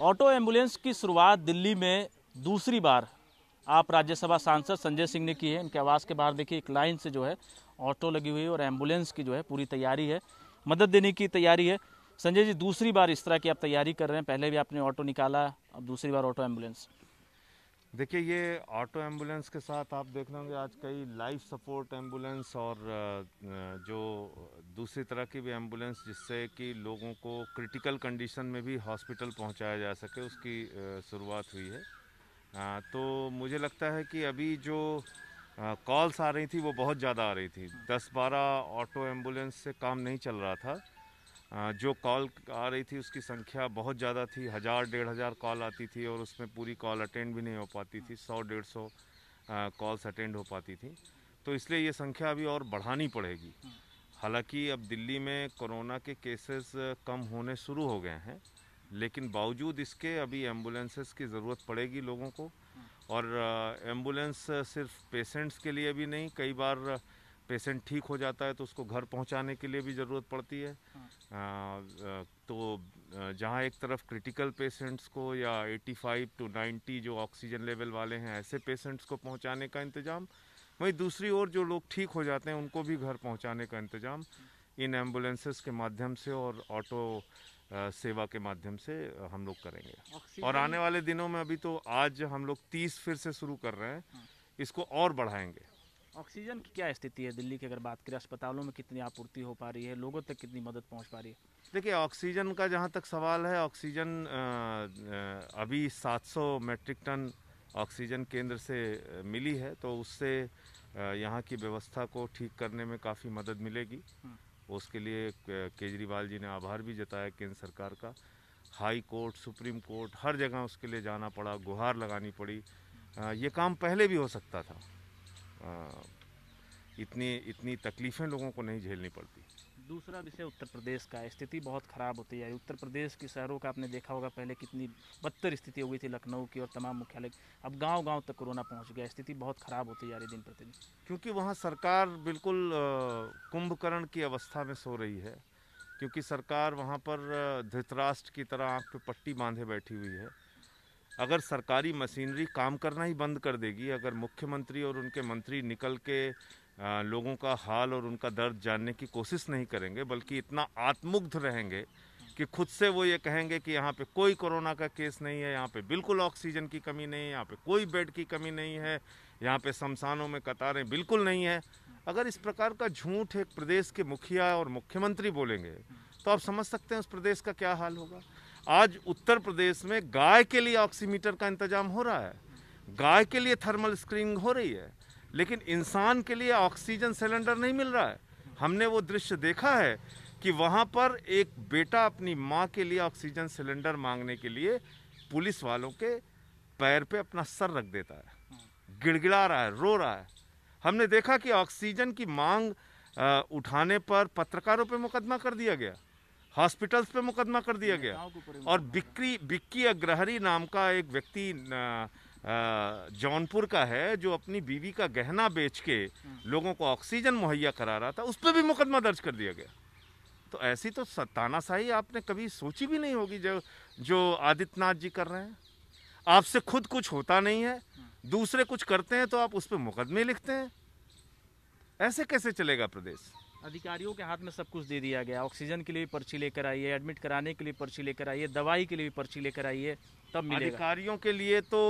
Auto ambulance की शुरुआत दिल्ली में दूसरी बार आप राज्यसभा सांसद संजय सिंह ने की है इनके आवास के बाहर देखिए एक लाइन से जो है ऑटो लगी हुई है और एम्बुलेंस की जो है पूरी तैयारी है मदद देने की तैयारी है संजय जी दूसरी बार इस तरह की आप तैयारी कर रहे हैं पहले भी आपने ऑटो निकाला अब दूसरी बार ऑटो एम्बुलेंस देखिए ये ऑटो एम्बुलेंस के साथ आप देख रहे होंगे आज कई लाइफ सपोर्ट एम्बुलेंस और जो दूसरी तरह की भी एम्बुलेंस जिससे कि लोगों को क्रिटिकल कंडीशन में भी हॉस्पिटल पहुंचाया जा सके उसकी शुरुआत हुई है तो मुझे लगता है कि अभी जो कॉल्स आ रही थी वो बहुत ज़्यादा आ रही थी दस बारह ऑटो एम्बुलेंस से काम नहीं चल रहा था जो कॉल आ रही थी उसकी संख्या बहुत ज़्यादा थी हज़ार डेढ़ हज़ार कॉल आती थी और उसमें पूरी कॉल अटेंड भी नहीं हो पाती थी सौ डेढ़ सौ कॉल्स अटेंड हो पाती थी तो इसलिए ये संख्या अभी और बढ़ानी पड़ेगी हालांकि अब दिल्ली में कोरोना के केसेस कम होने शुरू हो गए हैं लेकिन बावजूद इसके अभी एम्बुलेंसेस की ज़रूरत पड़ेगी लोगों को और एम्बुलेंस सिर्फ पेशेंट्स के लिए भी नहीं कई बार पेशेंट ठीक हो जाता है तो उसको घर पहुंचाने के लिए भी ज़रूरत पड़ती है तो जहाँ एक तरफ क्रिटिकल पेशेंट्स को या 85 टू 90 जो ऑक्सीजन लेवल वाले हैं ऐसे पेशेंट्स को पहुँचाने का इंतज़ाम वहीं दूसरी ओर जो लोग ठीक हो जाते हैं उनको भी घर पहुँचाने का इंतज़ाम इन एम्बुलेंसेस के माध्यम से और ऑटो सेवा के माध्यम से हम लोग करेंगे और आने वाले दिनों में अभी तो आज हम लोग तीस फिर से शुरू कर रहे हैं हाँ। इसको और बढ़ाएंगे ऑक्सीजन की क्या स्थिति है दिल्ली की अगर बात करें अस्पतालों में कितनी आपूर्ति हो पा रही है लोगों तक कितनी मदद पहुंच पा रही है देखिए ऑक्सीजन का जहां तक सवाल है ऑक्सीजन अभी 700 मेट्रिक टन ऑक्सीजन केंद्र से मिली है तो उससे यहाँ की व्यवस्था को ठीक करने में काफ़ी मदद मिलेगी हम्म। उसके लिए केजरीवाल जी ने आभार भी जताया केंद्र सरकार का हाई कोर्ट सुप्रीम कोर्ट हर जगह उसके लिए जाना पड़ा गुहार लगानी पड़ी ये काम पहले भी हो सकता था इतनी इतनी तकलीफ़ें लोगों को नहीं झेलनी पड़ती दूसरा विषय उत्तर प्रदेश का स्थिति बहुत ख़राब होती है उत्तर प्रदेश के शहरों का आपने देखा होगा पहले कितनी बदतर स्थिति हो गई थी लखनऊ की और तमाम मुख्यालय अब गांव गांव तक कोरोना पहुंच गया स्थिति बहुत ख़राब होती जा रही दिन प्रतिदिन क्योंकि वहाँ सरकार बिल्कुल कुंभकर्ण की अवस्था में सो रही है क्योंकि सरकार वहाँ पर धृतराष्ट्र की तरह आँख पे पट्टी बांधे बैठी हुई है अगर सरकारी मशीनरी काम करना ही बंद कर देगी अगर मुख्यमंत्री और उनके मंत्री निकल के लोगों का हाल और उनका दर्द जानने की कोशिश नहीं करेंगे बल्कि इतना आत्मुग्ध रहेंगे कि खुद से वो ये कहेंगे कि यहाँ पे कोई कोरोना का केस नहीं है यहाँ पे बिल्कुल ऑक्सीजन की कमी नहीं है यहाँ पे कोई बेड की कमी नहीं है यहाँ पे शमशानों में कतारें बिल्कुल नहीं है अगर इस प्रकार का झूठ एक प्रदेश के मुखिया और मुख्यमंत्री बोलेंगे तो आप समझ सकते हैं उस प्रदेश का क्या हाल होगा आज उत्तर प्रदेश में गाय के लिए ऑक्सीमीटर का इंतजाम हो रहा है गाय के लिए थर्मल स्क्रीनिंग हो रही है लेकिन इंसान के लिए ऑक्सीजन सिलेंडर नहीं मिल रहा है हमने वो दृश्य देखा है कि वहाँ पर एक बेटा अपनी माँ के लिए ऑक्सीजन सिलेंडर मांगने के लिए पुलिस वालों के पैर पे अपना सर रख देता है गिड़गिड़ा रहा है रो रहा है हमने देखा कि ऑक्सीजन की मांग उठाने पर पत्रकारों पे मुकदमा कर दिया गया हॉस्पिटल्स पे मुकदमा कर दिया गया और बिक्री बिक्की अग्रहरी नाम का एक व्यक्ति जौनपुर का है जो अपनी बीवी का गहना बेच के हम्म। लोगों को ऑक्सीजन मुहैया करा रहा था उस पर भी मुकदमा दर्ज कर दिया गया तो ऐसी तो तानाशाही आपने कभी सोची भी नहीं होगी जो जो आदित्यनाथ जी कर रहे हैं आपसे खुद कुछ होता नहीं है हम्म। दूसरे कुछ करते हैं तो आप उस पर मुकदमे लिखते हैं ऐसे कैसे चलेगा प्रदेश अधिकारियों के हाथ में सब कुछ दे दिया गया ऑक्सीजन के लिए पर्ची लेकर आइए एडमिट कराने के लिए पर्ची लेकर आइए दवाई के लिए भी पर्ची लेकर आइए तब मिलेगा अधिकारियों के लिए तो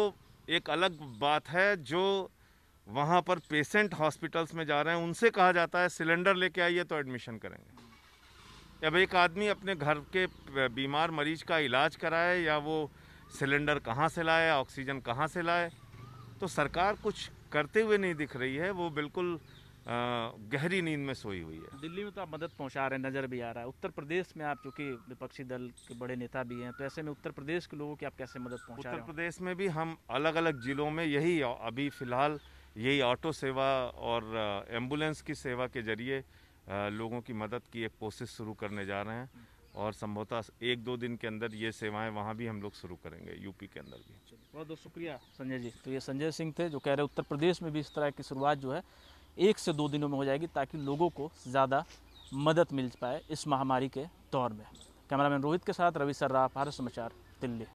एक अलग बात है जो वहाँ पर पेशेंट हॉस्पिटल्स में जा रहे हैं उनसे कहा जाता है सिलेंडर लेके आइए तो एडमिशन करेंगे अब एक आदमी अपने घर के बीमार मरीज का इलाज कराए या वो सिलेंडर कहाँ से लाए ऑक्सीजन कहाँ से लाए तो सरकार कुछ करते हुए नहीं दिख रही है वो बिल्कुल गहरी नींद में सोई हुई है दिल्ली में तो आप मदद पहुंचा रहे हैं नज़र भी आ रहा है उत्तर प्रदेश में आप चूंकि विपक्षी दल के बड़े नेता भी हैं तो ऐसे में उत्तर प्रदेश के लोगों की आप कैसे मदद पहुंचा उत्तर प्रदेश में भी हम अलग अलग ज़िलों में यही अभी फ़िलहाल यही ऑटो सेवा और एम्बुलेंस की सेवा के जरिए लोगों की मदद की एक कोशिश शुरू करने जा रहे हैं और संभवतः एक दो दिन के अंदर ये सेवाएं वहाँ भी हम लोग शुरू करेंगे यूपी के अंदर भी बहुत बहुत शुक्रिया संजय जी तो ये संजय सिंह थे जो कह रहे उत्तर प्रदेश में भी इस तरह की शुरुआत जो है एक से दो दिनों में हो जाएगी ताकि लोगों को ज़्यादा मदद मिल पाए इस महामारी के दौर में कैमरामैन रोहित के साथ रवि सर्रा भारत समाचार दिल्ली